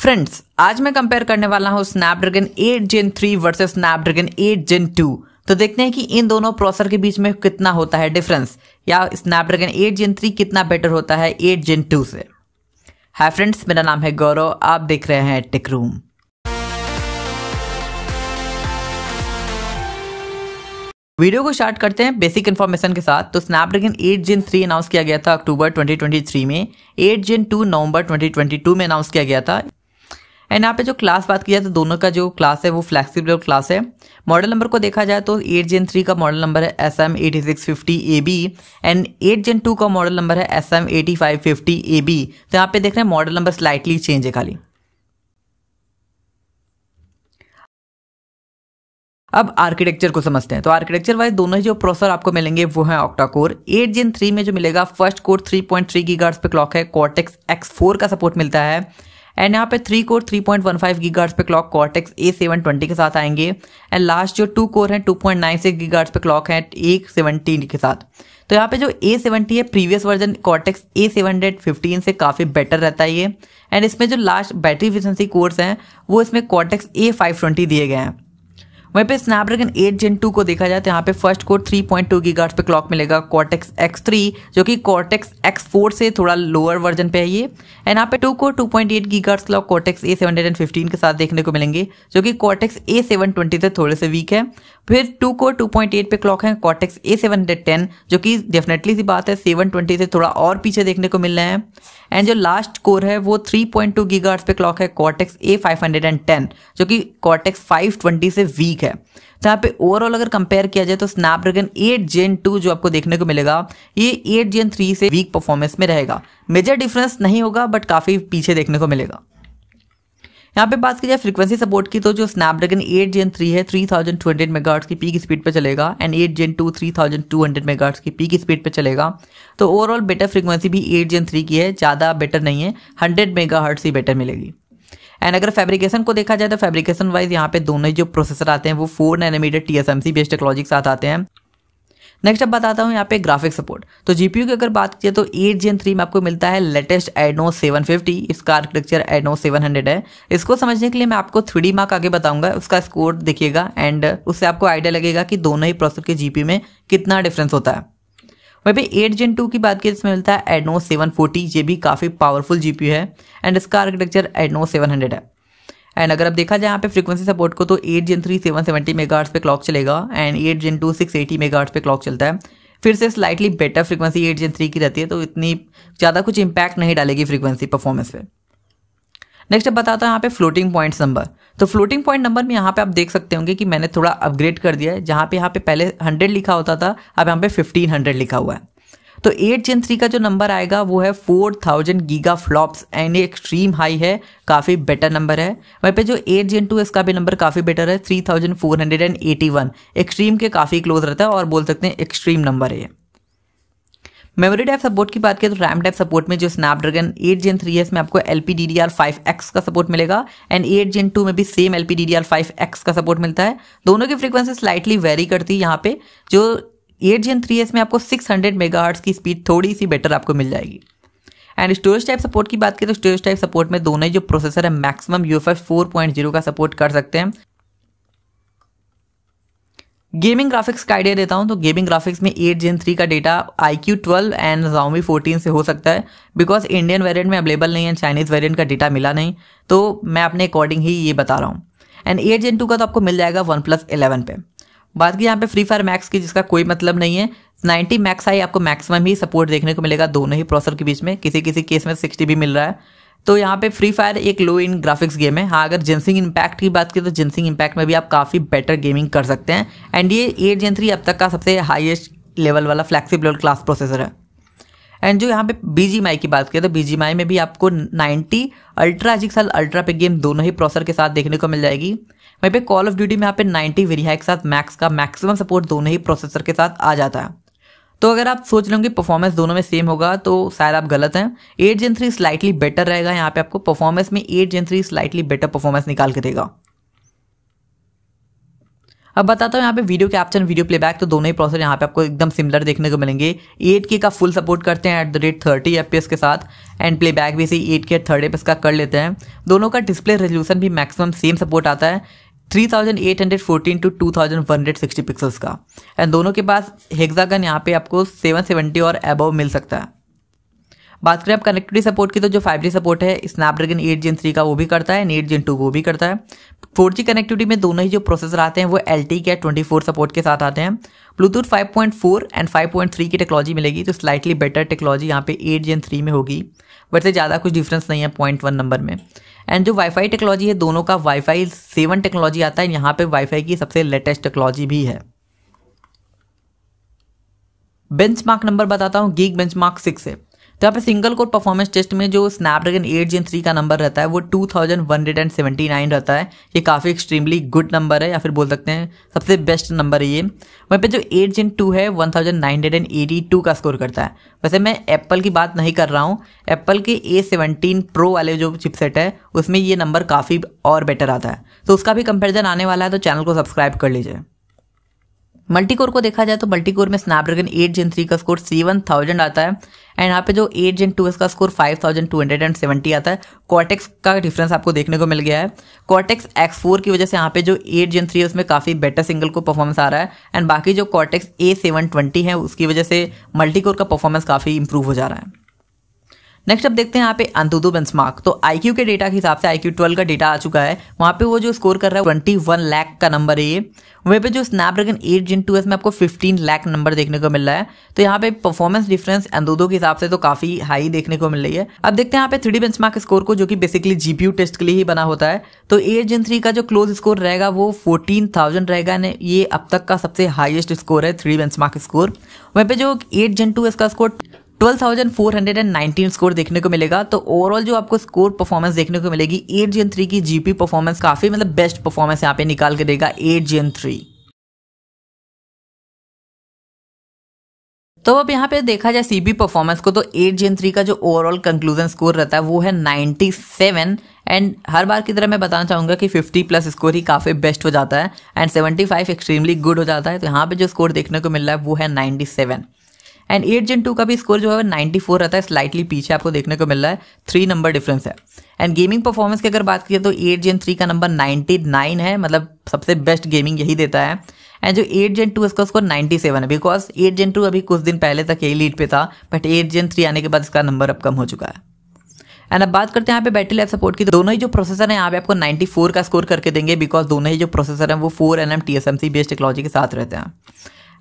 friends आज मैं compare करने वाला हूँ Snapdragon 8 gen 3 versus Snapdragon 8 gen 2 तो देखते हैं कि इन दोनों प्रोसेसर के बीच में कितना होता है डिफरेंस या स्नैपड्रैगन 8 जेन 3 कितना बेटर होता है 8 जेन 2 से हाय फ्रेंड्स मेरा नाम है गौरव आप देख रहे हैं टिक रूम वीडियो को स्टार्ट करते हैं बेसिक इन्फॉर्मेशन के साथ तो स्नैपड्रैगन 8 जेन 3 अनाउंस किया गया था अक्टूबर 2023 में 8 जेन 2 नवंबर 2022 में अनाउंस किया गया था एंड यहाँ पे जो क्लास बात की जाए तो दोनों का जो क्लास है वो फ्लैक्सीबल क्लास है मॉडल नंबर को देखा जाए तो एट जेन थ्री का मॉडल नंबर है S M eighty six fifty A B and eight gen two का मॉडल नंबर है S M eighty five fifty A B तो यहाँ पे देख रहे हैं मॉडल नंबर स्लाइटली चेंज है खाली अब आर्किटेक्चर को समझते हैं तो आर्किटेक्चर वाइज दोनों ही जो प्रोसेसर आपको मिलेंगे वो है octa core eight gen three में जो मिलेगा फर्स्ट कोर 3.3 पॉइंट थ्री पे क्लॉक है कॉर्टेक्स एक्स फोर का सपोर्ट मिलता है एंड यहाँ पे three core three point one five gigahertz पे clock Cortex A seven twenty के साथ आएंगे एंड लास्ट जो टू कोर है two point nine six gigahertz पे क्लॉक है ए सेवनटीन के साथ तो यहाँ पे जो ए सेवेंटी है previous version Cortex A seven hundred fifteen से काफ़ी बेटर रहता है ये एंड इसमें जो लास्ट बैटरी इफिशेंसी कोर्स हैं वो इसमें कॉर्टेक्स ए फाइव ट्वेंटी दिए गए हैं वहीं पे स्नैपड्रैगन 8 जेन 2 को देखा जाए तो यहाँ पे फर्स्ट कोर 3.2 पॉइंट टू पे क्लॉक मिलेगा कॉर्टेक्स एक्स थ्री जो कि कॉर्टेक्स एक्स फोर से थोड़ा लोअर वर्जन पे है ये एंड यहाँ पे टू कोर 2.8 पॉइंट एट की clock Cortex A seven hundred and fifteen के साथ देखने को मिलेंगे जो कि कॉर्टेक्स ए सेवन ट्वेंटी से थोड़े से वीक है फिर टू को एट पे क्लॉक है Cortex A seven hundred ten जो कि डेफिनेटली सी बात है सेवन ट्वेंटी से थोड़ा और पीछे देखने को मिल रहे हैं एंड जो लास्ट कोर है वो थ्री पॉइंट टू गीगार्ट्स पे क्लॉक है Cortex A five hundred and ten जो कि कॉटेक्स फाइव ट्वेंटी से वीक है जहाँ तो पे ओवरऑल अगर कंपेयर किया जाए तो स्नैपड्रैगन एट जेन टू जो आपको देखने को मिलेगा ये एट जेन थ्री से वीक परफॉर्मेंस में रहेगा मेजर डिफरेंस नहीं होगा बट काफ़ी पीछे देखने को मिलेगा यहाँ पे बात की जाए फ्रीक्वेंसी सपोर्ट की तो जो स्नैपड्रैगन 8 जेन 3 है 3020 मेगाहर्ट्ज की पीक स्पीड पे चलेगा एंड 8 जेन 2 3200 मेगाहर्ट्ज की पीक स्पीड पे चलेगा तो ओवरऑल बेटर फ्रीक्वेंसी भी 8 जेन 3 की है ज़्यादा बेटर नहीं है 100 हर्ट्स ही बेटर मिलेगी एंड अगर फैब्रिकेशन को देखा जाए तो फैब्रिकेशन वाइज यहाँ पे दोनों जो प्रोसेसर आते हैं वो four nanometer T S M C based technology के साथ आते हैं नेक्स्ट अब बताता हूँ यहाँ पे ग्राफिक सपोर्ट तो जीपीयू की अगर बात की तो एट जेन थ्री में आपको मिलता है लेटेस्ट एडनो सेवन फिफ्टी इसका आर्किटेक्चर एडनो सेवन हंड्रेड है इसको समझने के लिए मैं आपको थ्री डी मार्क आगे बताऊंगा उसका स्कोर देखिएगा एंड उससे आपको आइडिया लगेगा कि दोनों ही प्रोसेसर के जीपी में कितना डिफरेंस होता है वहीं पर एट जेन टू की बात की इसमें मिलता है एडनो सेवन फोर्टी ये भी काफ़ी पावरफुल जीपी है एंड इसका आर्किटेक्चर एडनो सेवन हंड्रेड है एंड अगर आप देखा जाए यहाँ पे फ्रीक्वेंसी सपोर्ट को तो eight gen three seven seventy megahertz पे क्लॉक चलेगा and eight gen two six eighty megahertz पे क्लॉक चलता है फिर से slightly better frequency eight gen three की रहती है तो इतनी ज़्यादा कुछ इंपैक्ट नहीं डालेगी फ्रीक्वेंसी परफॉर्मेंस पे नेक्स्ट अब बताता हूँ यहाँ पे फ्लोटिंग पॉइंट्स नंबर तो फ्लोटिंग पॉइंट नंबर में यहाँ पे आप देख सकते होंगे कि मैंने थोड़ा अपग्रेड कर दिया है जहाँ पे यहाँ पे पहले हंड्रेड लिखा होता था अब यहाँ पे फिफ्टीन हंड्रेड लिखा हुआ है तो एट जेन थ्री का जो नंबर आएगा वो है four thousand giga flops and ये एक्सट्रीम हाई है काफ़ी बेटर नंबर है वहीं पे जो एट जेन टू इसका भी नंबर काफ़ी बेटर है three thousand four hundred and eighty one extreme के काफ़ी क्लोज रहता है और बोल सकते हैं एक्सट्रीम नंबर है मेमोरी टाइप सपोर्ट की बात करें तो रैम टाइप सपोर्ट में जो स्नैपड्रैगन एट जेन थ्री है इसमें आपको L P D D R five X का सपोर्ट मिलेगा एंड एट जेन टू में भी same L P D D R five X का सपोर्ट मिलता है दोनों की फ्रीक्वेंसी स्लाइटली वेरी करती है यहाँ पे जो एट जन थ्री एस में आपको सिक्स हंड्रेड मेगा की स्पीड थोड़ी सी बेटर आपको मिल जाएगी एंड स्टोरेज टाइप सपोर्ट की बात करें तो स्टोरेज टाइप सपोर्ट में दोनों जो प्रोसेसर है maximum U F four point zero का सपोर्ट कर सकते हैं गेमिंग ग्राफिक्स का आइडिया देता हूँ तो गेमिंग ग्राफिक्स में एट जेन थ्री का data iQOO twelve and Xiaomi fourteen से हो सकता है बिकॉज इंडियन वेरियंट में अवेलेबल नहीं है चाइनीज़ वेरियंट का डेटा मिला नहीं तो मैं अपने अकॉर्डिंग ही ये बता रहा हूँ एंड एट जेन टू का तो आपको मिल जाएगा वन प्लस इलेवन पे बात की यहाँ पे फ्री फायर मैक्स की जिसका कोई मतलब नहीं है 90 मैक्स आई आपको मैक्सिमम ही सपोर्ट देखने को मिलेगा दोनों ही प्रोसेसर के बीच में किसी किसी केस में 60 भी मिल रहा है तो यहाँ पे फ्री फायर एक लो इन ग्राफिक्स गेम है हाँ अगर जेंसिंग इम्पैक्ट की बात की तो जेंसिंग इम्पैक्ट में भी आप काफ़ी बेटर गेमिंग कर सकते हैं एंड ये एट जेन थ्री अब तक का सबसे हाइएस्ट लेवल वाला फ्लैक्सीब लेवल क्लास प्रोसेसर है एंड जो यहाँ पे बी की बात करें तो बी में भी आपको 90 अल्ट्रा जिक्सल अल्ट्रा पे गेम दोनों ही प्रोसेसर के साथ देखने को मिल जाएगी वहीं पे कॉल ऑफ ड्यूटी में यहाँ पे 90 वेरिया के साथ मैक्स का मैक्सिमम सपोर्ट दोनों ही प्रोसेसर के साथ आ जाता है तो अगर आप सोच रहे होंगे परफॉर्मेंस दोनों में सेम होगा तो शायद आप गलत हैं eight gen three slightly better रहेगा यहाँ पे आपको परफॉर्मेंस में eight gen three slightly better performance निकाल के देगा अब बताता हूँ यहाँ पे वीडियो कैप्चन वीडियो प्लेबैक तो दोनों ही प्रोसेसर यहाँ पे आपको एकदम सिमिलर देखने को मिलेंगे एट के का फुल सपोर्ट करते हैं at the rate thirty F के साथ एंड प्लेबैक भी इसी एट के थर्ड एफ का कर लेते हैं दोनों का डिस्प्ले रेजोल्यूशन भी मैक्सिमम सेम सपोर्ट आता है 3814 टू 2160 पिक्सल्स का एंड दोनों के पास हेक्सागन यहाँ पे आपको 770 और अबव मिल सकता है बात करें आप कनेक्टिविटी सपोर्ट की तो जो फाइव सपोर्ट है स्नैपड्रैगन एट जिन थ्री का वो भी करता है एट जिन टू वो भी करता है फोर कनेक्टिविटी में दोनों ही जो प्रोसेसर आते हैं वो L T K twenty four support के साथ आते हैं Bluetooth five point four and five point three की टेक्नोलॉजी मिलेगी तो स्लाइटली बेटर टेक्नोलॉजी यहाँ पे एट जेन थ्री में होगी वैसे ज़्यादा कुछ डिफरेंस नहीं है पॉइंट वन नंबर में एंड जो वाईफाई टेक्नोलॉजी है दोनों का वाईफाई सेवन टेक्नोलॉजी आता है यहाँ पे वाईफाई की सबसे लेटेस्ट टेक्नोलॉजी भी है बेंचमार्क नंबर बताता हूँ गीक बेंचमार्क सिक्स है तो यहाँ पे सिंगल कोर परफॉर्मेंस टेस्ट में जो स्नैपड्रैगन एट जेन थ्री का नंबर रहता है वो two thousand one hundred and seventy nine रहता है ये काफ़ी एक्सट्रीमली गुड नंबर है या फिर बोल सकते हैं सबसे बेस्ट नंबर है ये वहीं पे जो एट जेन टू है one thousand nine hundred and eighty two का स्कोर करता है वैसे मैं एप्पल की बात नहीं कर रहा हूँ एप्पल के ए सेवनटीन प्रो वाले जो चिपसेट है उसमें ये नंबर काफ़ी और बेटर आता है तो उसका भी कंपेरिजन आने वाला है तो चैनल को सब्सक्राइब कर लीजिए मल्टीकोर को देखा जाए तो मल्टीकोर में स्नैपड्रैगन एट जेन थ्री का स्कोर सेवन थाउजेंड आता है एंड यहाँ पे जो एट जेन टू का score five thousand two hundred and seventy आता है कॉटेक्स का डिफरेंस आपको देखने को मिल गया है कॉटेक्स एक्स फोर की वजह से यहाँ पे जो एट जेन थ्री है उसमें काफ़ी बेटर सिंगल को परफॉर्मेंस आ रहा है एंड बाकी जो कॉटेक्स ए सेवन ट्वेंटी है उसकी वजह से मल्टीकोर का परफॉर्मेंस काफ़ी इंप्रूव हो जा रहा है नेक्स्ट अब देखते हैं यहाँ पे अंतुदू बेंचमार्क तो आईक्यू के डेटा के हिसाब से आईक्यू 12 का डेटा आ चुका है वहाँ पे वो जो स्कोर कर रहा है ट्वेंटी वन लैख का नंबर है ये वहीं पे जो स्नैपड्रैगन एट जिन टू में आपको फिफ्टीन लैख नंबर देखने को मिल रहा है तो यहाँ पे परफॉर्मेंस डिफरेंस अंतुदो के हिसाब से तो काफी हाई देखने को मिल रही है अब देखते हैं यहाँ पे थ्री बेंचमार्क स्कोर को जो कि बेसिकली जीपीयू टेस्ट के लिए ही बना होता है तो एट जिन थ्री का जो क्लोज स्कोर रहेगा वो फोर्टीन थाउजेंड रहेगा ये अब तक का सबसे हाइएस्ट स्कोर है थ्री बेंचमार्क स्कोर वहीं पे जो एट जिन टू इसका स्कोर 12,419 स्कोर देखने को मिलेगा तो ओवरऑल जो आपको स्कोर परफॉर्मेंस देखने को मिलेगी एट जेन थ्री की जीपी परफॉर्मेंस काफ़ी मतलब बेस्ट परफॉर्मेंस यहाँ पे निकाल के देगा एट एन थ्री तो अब यहाँ पे देखा जाए सीबी परफॉर्मेंस को तो एट जेन थ्री का जो ओवरऑल कंक्लूजन स्कोर रहता है वो है 97 एंड हर बार की तरह मैं बताना चाहूँगा कि 50 प्लस स्कोर ही काफ़ी बेस्ट हो जाता है एंड 75 एक्सट्रीमली गुड हो जाता है तो यहाँ पे जो स्कोर देखने को मिल रहा है वो है 97 एंड एट जेन टू का भी स्कोर जो है नाइन्टी फोर रहता है स्लाइटली पीछे आपको देखने को मिल रहा है थ्री नंबर डिफरेंस है एंड गेमिंग परफॉर्मेंस की अगर बात की तो एट जेन थ्री का नंबर नाइन्टी नाइन है मतलब सबसे बेस्ट गेमिंग यही देता है एंड जो एट जेन टू इसका स्कोर नाइन्टी सेवन है बिकॉज एट जेन टू अभी कुछ दिन पहले तक यही लीड पे था बट एट जेन थ्री आने के बाद इसका नंबर अब कम हो चुका है एंड अब बात करते हैं यहाँ पे बैटरी लाइफ सपोर्ट की तो दोनों ही जो प्रोसेसर है यहाँ पे आपको 94 का स्कोर करके देंगे बिकॉज दोनों ही जो प्रोसेसर है वो four N M T S M C best technology के साथ रहते हैं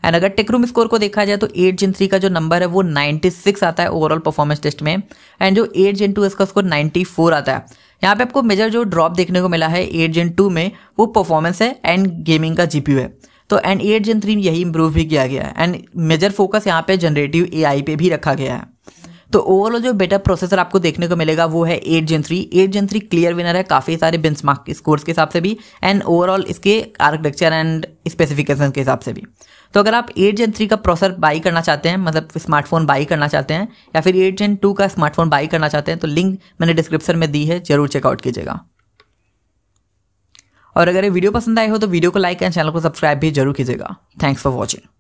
एंड अगर टेकरूम स्कोर को देखा जाए तो एट जिन थ्री का जो नंबर है वो नाइन्टी सिक्स आता है ओवरऑल परफॉर्मेंस टेस्ट में एंड जो एट जेन टू इसका स्कोर नाइन्टी फोर आता है यहाँ पे आपको मेजर जो ड्रॉप देखने को मिला है एट जेन टू में वो परफॉर्मेंस है एंड गेमिंग का जीपीयू है तो एंड एट जिन थ्री में यही इम्प्रूव भी किया गया है एंड मेजर फोकस यहाँ पे जनरेटिव ए आई पे भी रखा गया है तो ओवरऑल जो बेटर प्रोसेसर आपको देखने को मिलेगा वो है eight gen three eight gen three clear winner है काफ़ी सारे बेंच मार्क स्कोर्स के हिसाब से भी एंड ओवरऑल इसके आर्किटेक्चर एंड स्पेसिफिकेशन के हिसाब से भी तो अगर आप एट जेन थ्री का प्रोसेसर बाई करना चाहते हैं मतलब स्मार्टफोन बाई करना चाहते हैं या फिर एट जेन टू का स्मार्टफोन बाई करना चाहते हैं तो लिंक मैंने डिस्क्रिप्शन में दी है जरूर चेकआउट कीजिएगा और अगर ये वीडियो पसंद आई हो तो वीडियो को लाइक एंड चैनल को सब्सक्राइब भी जरूर कीजिएगा थैंक्स फॉर वॉचिंग